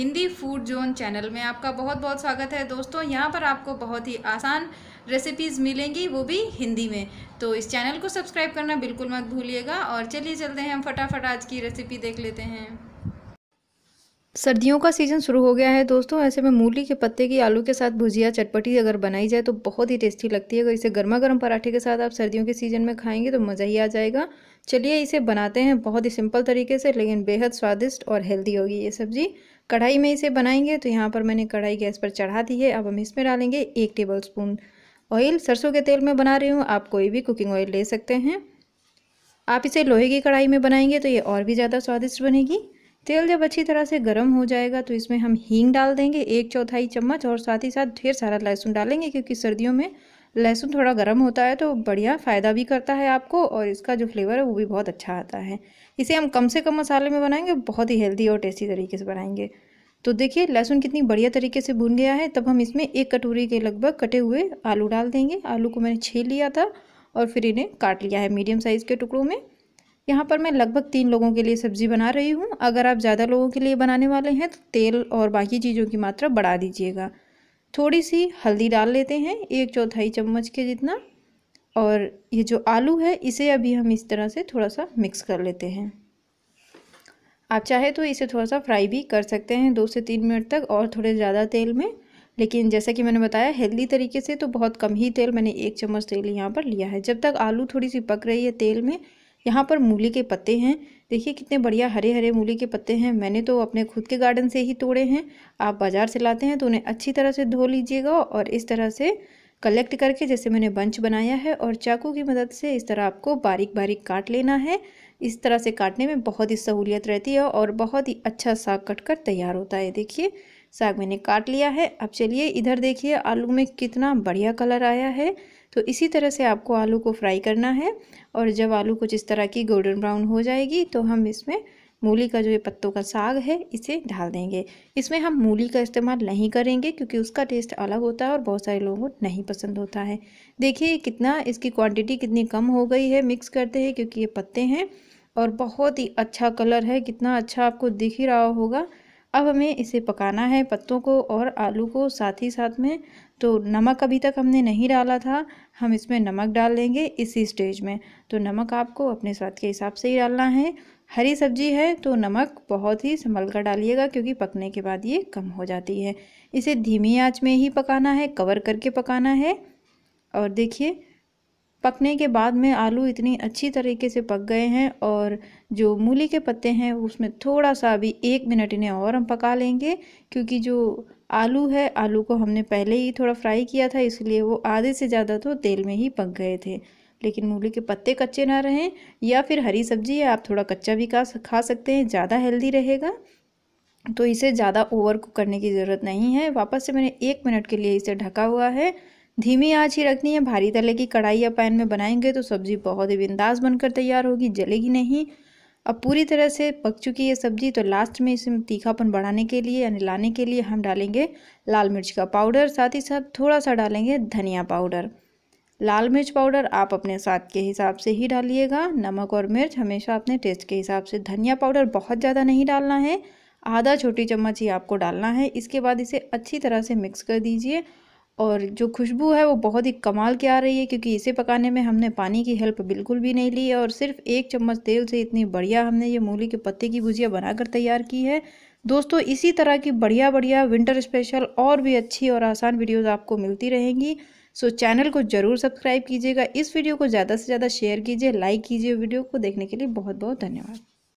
Hindi food zone channel में आपका बहुत बहुत स्वागत है दोस्तों यहाँ पर आपको बहुत ही आसान रेसिपीज़ मिलेंगी वो भी हिंदी में तो इस चैनल को सब्सक्राइब करना बिल्कुल मत भूलिएगा और चलिए चलते हैं हम फटाफट आज की रेसिपी देख लेते हैं सर्दियों का सीज़न शुरू हो गया है दोस्तों ऐसे में मूली के पत्ते की आलू के साथ भुजिया चटपटी अगर बनाई जाए तो बहुत ही टेस्टी लगती है अगर इसे गर्मा गर्म पराठे के साथ आप सर्दियों के सीज़न में खाएंगे तो मज़ा ही आ जाएगा चलिए इसे बनाते हैं बहुत ही सिंपल तरीके से लेकिन बेहद स्वादिष्ट और हेल्दी होगी ये सब्ज़ी कढ़ाई में इसे बनाएंगे तो यहाँ पर मैंने कढ़ाई गैस पर चढ़ा दी है अब हम इसमें डालेंगे एक टेबल स्पून ऑयल सरसों के तेल में बना रही हूँ आप कोई भी कुकिंग ऑयल ले सकते हैं आप इसे लोहे की कढ़ाई में बनाएंगे तो ये और भी ज़्यादा स्वादिष्ट बनेगी तेल जब अच्छी तरह से गर्म हो जाएगा तो इसमें हम हींग डाल देंगे एक चौथाई चम्मच और साथ ही साथ ढेर सारा लहसुन डालेंगे क्योंकि सर्दियों में लहसुन थोड़ा गर्म होता है तो बढ़िया फ़ायदा भी करता है आपको और इसका जो फ्लेवर है वो भी बहुत अच्छा आता है इसे हम कम से कम मसाले में बनाएंगे बहुत ही हेल्दी और टेस्टी तरीके से बनाएंगे तो देखिए लहसुन कितनी बढ़िया तरीके से भून गया है तब हम इसमें एक कटोरी के लगभग कटे हुए आलू डाल देंगे आलू को मैंने छील लिया था और फिर इन्हें काट लिया है मीडियम साइज़ के टुकड़ों में यहाँ पर मैं लगभग तीन लोगों के लिए सब्ज़ी बना रही हूँ अगर आप ज़्यादा लोगों के लिए बनाने वाले हैं तो तेल और बाकी चीज़ों की मात्रा बढ़ा दीजिएगा थोड़ी सी हल्दी डाल लेते हैं एक चौथाई चम्मच के जितना और ये जो आलू है इसे अभी हम इस तरह से थोड़ा सा मिक्स कर लेते हैं आप चाहे तो इसे थोड़ा सा फ्राई भी कर सकते हैं दो से तीन मिनट तक और थोड़े ज़्यादा तेल में लेकिन जैसा कि मैंने बताया हेल्दी तरीके से तो बहुत कम ही तेल मैंने एक चम्मच तेल यहाँ पर लिया है जब तक आलू थोड़ी सी पक रही है तेल में यहाँ पर मूली के पत्ते हैं देखिए कितने बढ़िया हरे हरे मूली के पत्ते हैं मैंने तो अपने खुद के गार्डन से ही तोड़े हैं आप बाज़ार से लाते हैं तो उन्हें अच्छी तरह से धो लीजिएगा और इस तरह से कलेक्ट करके जैसे मैंने बंच बनाया है और चाकू की मदद से इस तरह आपको बारीक बारीक काट लेना है इस तरह से काटने में बहुत ही सहूलियत रहती है और बहुत ही अच्छा साग कट कर तैयार होता है देखिए साग मैंने काट लिया है अब चलिए इधर देखिए आलू में कितना बढ़िया कलर आया है तो इसी तरह से आपको आलू को फ्राई करना है और जब आलू कुछ इस तरह की गोल्डन ब्राउन हो जाएगी तो हम इसमें मूली का जो ये पत्तों का साग है इसे डाल देंगे इसमें हम मूली का इस्तेमाल नहीं करेंगे क्योंकि उसका टेस्ट अलग होता है और बहुत सारे लोगों को नहीं पसंद होता है देखिए कितना इसकी क्वांटिटी कितनी कम हो गई है मिक्स करते हैं क्योंकि ये पत्ते हैं और बहुत ही अच्छा कलर है कितना अच्छा आपको दिख ही रहा होगा अब हमें इसे पकाना है पत्तों को और आलू को साथ ही साथ में तो नमक अभी तक हमने नहीं डाला था हम इसमें नमक डाल लेंगे इसी स्टेज में तो नमक आपको अपने स्वाद के हिसाब से ही डालना है हरी सब्जी है तो नमक बहुत ही संभल कर डालिएगा क्योंकि पकने के बाद ये कम हो जाती है इसे धीमी आँच में ही पकाना है कवर करके पकाना है और देखिए पकने के बाद में आलू इतनी अच्छी तरीके से पक गए हैं और जो मूली के पत्ते हैं उसमें थोड़ा सा अभी एक मिनट इन्हें और हम पका लेंगे क्योंकि जो आलू है आलू को हमने पहले ही थोड़ा फ्राई किया था इसलिए वो आधे से ज़्यादा तो तेल में ही पक गए थे लेकिन मूली के पत्ते कच्चे ना रहें या फिर हरी सब्जी आप थोड़ा कच्चा भी खा खा सकते हैं ज़्यादा हेल्दी रहेगा तो इसे ज़्यादा ओवर कुक करने की ज़रूरत नहीं है वापस से मैंने एक मिनट के लिए इसे ढका हुआ है धीमी आँच ही रखनी है भारी तले की कढ़ाई या पैन में बनाएंगे तो सब्ज़ी बहुत ही बिंदास बनकर तैयार होगी जलेगी नहीं अब पूरी तरह से पक चुकी है सब्ज़ी तो लास्ट में इसमें तीखापन बढ़ाने के लिए यानी लाने के लिए हम डालेंगे लाल मिर्च का पाउडर साथ ही साथ थोड़ा सा डालेंगे धनिया पाउडर लाल मिर्च पाउडर आप अपने साथ के हिसाब से ही डालिएगा नमक और मिर्च हमेशा अपने टेस्ट के हिसाब से धनिया पाउडर बहुत ज़्यादा नहीं डालना है आधा छोटी चम्मच ही आपको डालना है इसके बाद इसे अच्छी तरह से मिक्स कर दीजिए और जो खुशबू है वो बहुत ही कमाल की आ रही है क्योंकि इसे पकाने में हमने पानी की हेल्प बिल्कुल भी नहीं ली और सिर्फ एक चम्मच तेल से इतनी बढ़िया हमने ये मूली के पत्ते की भुजिया बनाकर तैयार की है दोस्तों इसी तरह की बढ़िया बढ़िया विंटर स्पेशल और भी अच्छी और आसान वीडियोज़ आपको मिलती रहेंगी सो चैनल को ज़रूर सब्सक्राइब कीजिएगा इस वीडियो को ज़्यादा से ज़्यादा शेयर कीजिए लाइक कीजिए वीडियो को देखने के लिए बहुत बहुत धन्यवाद